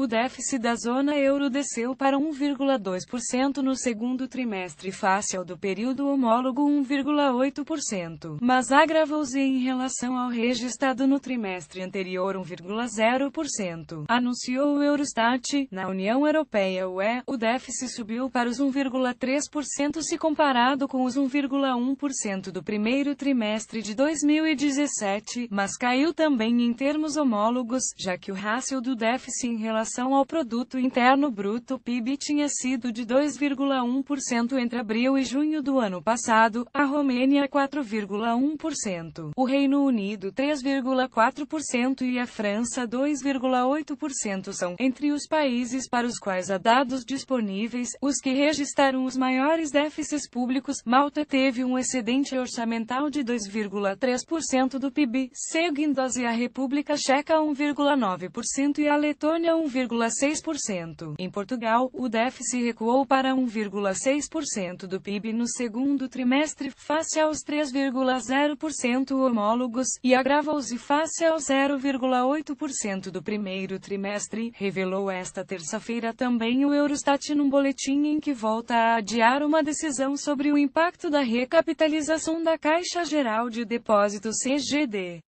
O déficit da zona euro desceu para 1,2% no segundo trimestre face ao do período homólogo 1,8%, mas agravou-se em relação ao registrado no trimestre anterior 1,0%, anunciou o Eurostat. Na União Europeia UE, o déficit subiu para os 1,3% se comparado com os 1,1% do primeiro trimestre de 2017, mas caiu também em termos homólogos, já que o rácio do déficit em relação relação ao produto interno bruto PIB tinha sido de 2,1% entre abril e junho do ano passado, a Romênia 4,1%, o Reino Unido 3,4% e a França 2,8% são, entre os países para os quais há dados disponíveis, os que registraram os maiores déficits públicos. Malta teve um excedente orçamental de 2,3% do PIB, seguindo-se a República Checa 1,9% e a Letônia 1, 1,6%. Em Portugal, o déficit recuou para 1,6% do PIB no segundo trimestre, face aos 3,0% homólogos, e agravou-se face aos 0,8% do primeiro trimestre, revelou esta terça-feira também o Eurostat num boletim em que volta a adiar uma decisão sobre o impacto da recapitalização da Caixa Geral de Depósitos CGD.